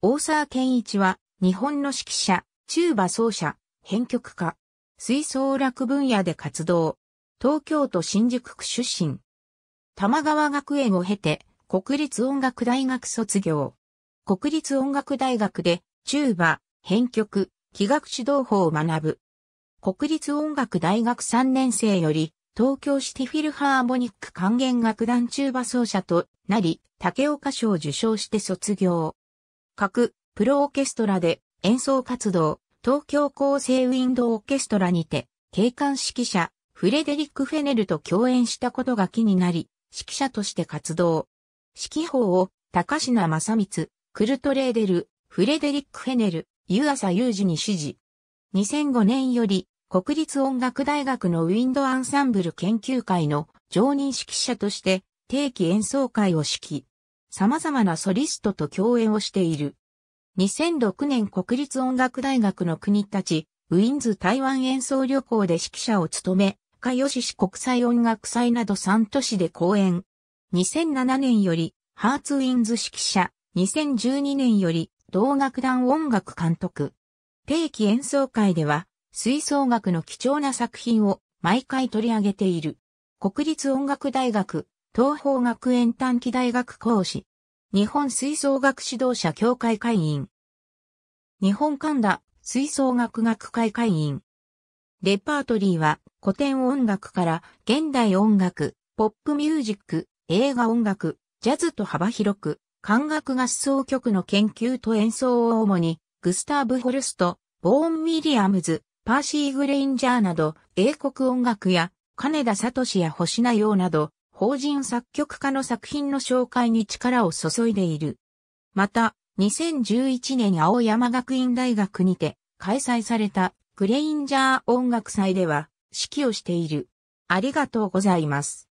大沢健一は、日本の指揮者、チューバ奏者、編曲家、吹奏楽分野で活動。東京都新宿区出身。玉川学園を経て、国立音楽大学卒業。国立音楽大学で、チューバ、編曲、器楽指導法を学ぶ。国立音楽大学3年生より、東京シティフィルハーモニック管弦楽団チューバ奏者となり、竹岡賞を受賞して卒業。各プロオーケストラで演奏活動、東京厚生ウィンドオーケストラにて、警官指揮者、フレデリック・フェネルと共演したことが気になり、指揮者として活動。指揮法を、高品正光、クルトレーデル、フレデリック・フェネル、湯浅裕二に指示。2005年より、国立音楽大学のウィンドアンサンブル研究会の常任指揮者として、定期演奏会を指揮。様々なソリストと共演をしている。2006年国立音楽大学の国たち、ウィンズ台湾演奏旅行で指揮者を務め、加吉市国際音楽祭など3都市で公演。2007年より、ハーツウィンズ指揮者、2012年より、同楽団音楽監督。定期演奏会では、吹奏楽の貴重な作品を毎回取り上げている。国立音楽大学東方学園短期大学講師。日本吹奏楽指導者協会会員。日本神田吹奏楽学会会員。レパートリーは古典音楽から現代音楽、ポップミュージック、映画音楽、ジャズと幅広く、管楽合奏曲の研究と演奏を主に、グスターブ・ホルスト、ボーン・ウィリアムズ、パーシー・グレインジャーなど、英国音楽や、金田聡や星名洋など、法人作曲家の作品の紹介に力を注いでいる。また、2011年青山学院大学にて開催されたグレインジャー音楽祭では指揮をしている。ありがとうございます。